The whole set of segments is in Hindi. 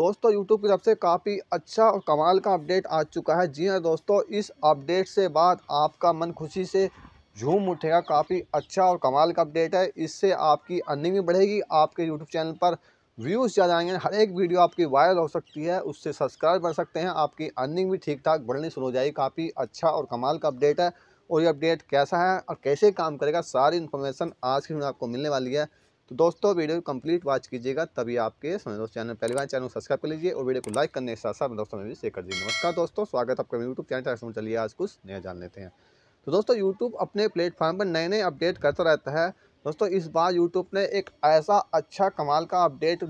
दोस्तों यूट्यूब की तरफ से काफ़ी अच्छा और कमाल का अपडेट आ चुका है जी हाँ दोस्तों इस अपडेट से बाद आपका मन खुशी से झूम उठेगा काफ़ी अच्छा और कमाल का अपडेट है इससे आपकी अर्निंग भी बढ़ेगी आपके यूट्यूब चैनल पर व्यूज़ ज़्यादा आएंगे हर एक वीडियो आपकी वायरल हो सकती है उससे सब्सक्राइब बढ़ सकते हैं आपकी अर्निंग भी ठीक ठाक बढ़नी शुरू हो जाएगी काफ़ी अच्छा और कमाल का अपडेट है और ये अपडेट कैसा है और कैसे काम करेगा सारी इन्फॉर्मेशन आज की आपको मिलने वाली है तो दोस्तों वीडियो कंप्लीट वॉच कीजिएगा तभी आपके समय दोस्त चैनल पहली बार चैनल सब्सक्राइब कर लीजिए और वीडियो को लाइक करने के साथ साथ दोस्तों में भी शेयर कर दीजिए नमस्कार दोस्तों स्वागत आपका यूट्यूब चैनल चलिए आज कुछ नया जान लेते हैं तो दोस्तों यूट्यूब अपने प्लेटफॉर्म पर नए नए अपडेट करता रहता है दोस्तों इस बार यूट्यूब ने एक ऐसा अच्छा कमाल का अपडेट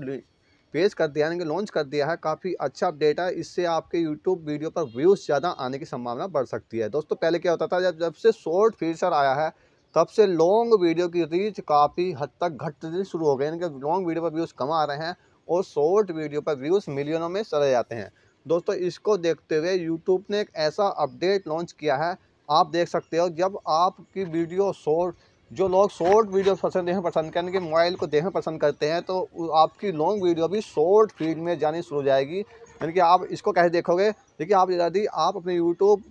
पेश कर दिया यानी कि लॉन्च कर दिया है काफ़ी अच्छा अपडेट है इससे आपके यूट्यूब वीडियो पर व्यूज़ ज़्यादा आने की संभावना बढ़ सकती है दोस्तों पहले क्या होता था जब जब से शॉर्ट फीचर आया है तब से लॉन्ग वीडियो की रीच काफ़ी हद तक घटनी शुरू हो गई यानी कि लॉन्ग वीडियो पर व्यूज़ कम आ रहे हैं और शॉर्ट वीडियो पर व्यूज़ मिलियनों में चले जाते हैं दोस्तों इसको देखते हुए यूट्यूब ने एक ऐसा अपडेट लॉन्च किया है आप देख सकते हो जब आपकी वीडियो शॉर्ट जो लोग शॉर्ट वीडियो पसंद देखना पसंद करें कि मोबाइल को देखना पसंद करते हैं तो आपकी लॉन्ग वीडियो भी शॉर्ट फीड में जानी शुरू हो जाएगी यानी कि आप इसको कैसे देखोगे देखिए आप यदि आप अपने यूट्यूब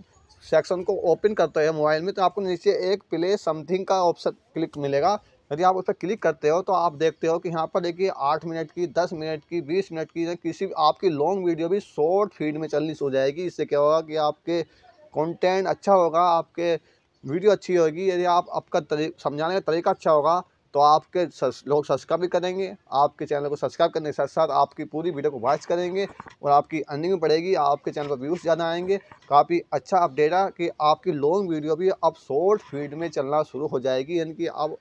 सेक्शन को ओपन करते हैं मोबाइल में तो आपको नीचे एक प्ले समथिंग का ऑप्शन क्लिक मिलेगा यदि आप उस पर क्लिक करते हो तो आप देखते हो कि यहाँ पर देखिए आठ मिनट की दस मिनट की बीस मिनट की किसी आपकी लॉन्ग वीडियो भी शॉर्ट फीड में चलनी हो जाएगी इससे क्या होगा कि आपके कंटेंट अच्छा होगा आपके वीडियो अच्छी होगी यदि आप आपका समझाने का तरीका अच्छा होगा तो आपके लोग सब्सक्राइब भी करेंगे आपके चैनल को सब्सक्राइब करने के साथ साथ आपकी पूरी वीडियो को वॉच करेंगे और आपकी अर्निंग भी बढ़ेगी आपके चैनल पर व्यूज़ ज़्यादा आएंगे काफ़ी अच्छा अपडेट है कि आपकी लॉन्ग वीडियो भी अब शॉर्ट फील्ड में चलना शुरू हो जाएगी यानी कि अब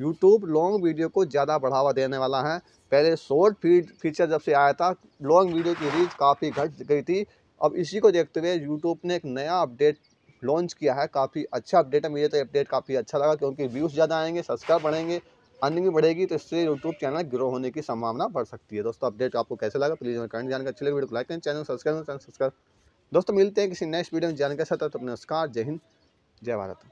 यूट्यूब लॉन्ग वीडियो को ज़्यादा बढ़ावा देने वाला है पहले शॉर्ट फीड फीचर जब से आया था लॉन्ग वीडियो की रीच काफ़ी घट गई थी अब इसी को देखते हुए यूट्यूब ने एक नया अपडेट लॉन्च किया है काफ़ी अच्छा अपडेट है मुझे तो अपडेट काफ़ी अच्छा लगा क्योंकि व्यूज़ ज़्यादा आएंगे सब्सक्राइब बढ़ेंगे अर्निंग भी बढ़ेगी तो इससे यूट्यूब चैनल ग्रो होने की संभावना बढ़ सकती है दोस्तों अपडेट आपको कैसे लगा प्लीज़ हमें कमेंट जानकर अच्छी लगे वीडियो को लाइक करें चैनल सब्सक्राइब चैनल सब्सक्राइब दोस्तों मिलते हैं किसी नेक्स्ट वीडियो में जानकर साथ अच्छा तो नमस्कार जय हिंद जय भारत